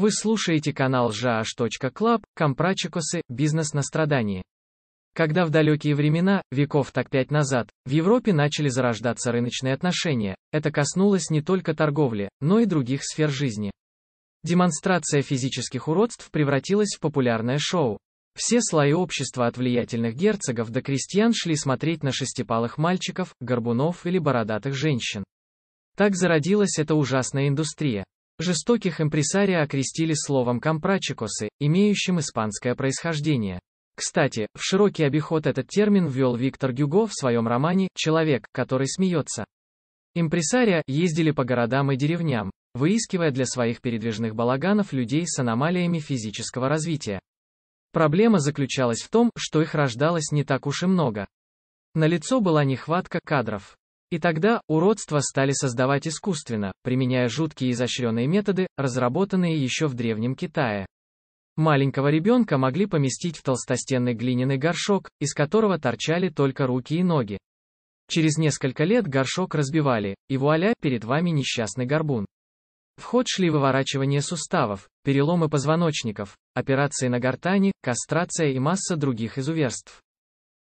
Вы слушаете канал jash.club, компрачекосы, бизнес на страдании. Когда в далекие времена, веков так пять назад, в Европе начали зарождаться рыночные отношения, это коснулось не только торговли, но и других сфер жизни. Демонстрация физических уродств превратилась в популярное шоу. Все слои общества от влиятельных герцогов до крестьян шли смотреть на шестипалых мальчиков, горбунов или бородатых женщин. Так зародилась эта ужасная индустрия. Жестоких импресария окрестили словом «компрачикосы», имеющим испанское происхождение. Кстати, в широкий обиход этот термин ввел Виктор Гюго в своем романе «Человек, который смеется». Импресария ездили по городам и деревням, выискивая для своих передвижных балаганов людей с аномалиями физического развития. Проблема заключалась в том, что их рождалось не так уж и много. Налицо была нехватка кадров. И тогда уродства стали создавать искусственно, применяя жуткие изощренные методы, разработанные еще в Древнем Китае. Маленького ребенка могли поместить в толстостенный глиняный горшок, из которого торчали только руки и ноги. Через несколько лет горшок разбивали, и вуаля, перед вами несчастный горбун. В ход шли выворачивание суставов, переломы позвоночников, операции на гортани, кастрация и масса других изуверств.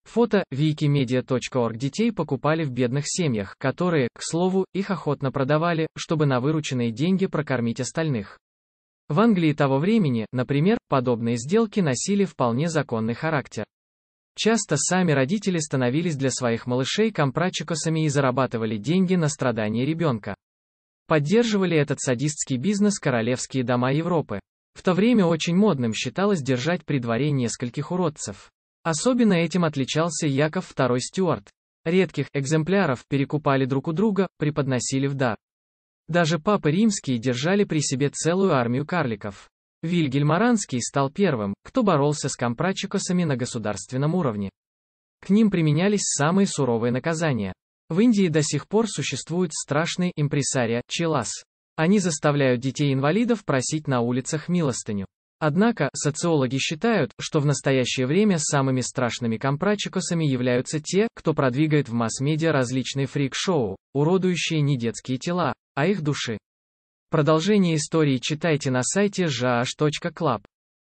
Фото wikimedia.org детей покупали в бедных семьях, которые, к слову, их охотно продавали, чтобы на вырученные деньги прокормить остальных. В Англии того времени, например, подобные сделки носили вполне законный характер. Часто сами родители становились для своих малышей компрачикосами и зарабатывали деньги на страдания ребенка. Поддерживали этот садистский бизнес королевские дома Европы. В то время очень модным считалось держать при дворе нескольких уродцев. Особенно этим отличался Яков II Стюарт. Редких экземпляров перекупали друг у друга, преподносили в дар. Даже папы римские держали при себе целую армию карликов. Вильгельм Аранский стал первым, кто боролся с компрачикосами на государственном уровне. К ним применялись самые суровые наказания. В Индии до сих пор существуют страшные импресария, челас. Они заставляют детей-инвалидов просить на улицах милостыню. Однако, социологи считают, что в настоящее время самыми страшными компрачикосами являются те, кто продвигает в масс-медиа различные фрик-шоу, уродующие не детские тела, а их души. Продолжение истории читайте на сайте jh.club.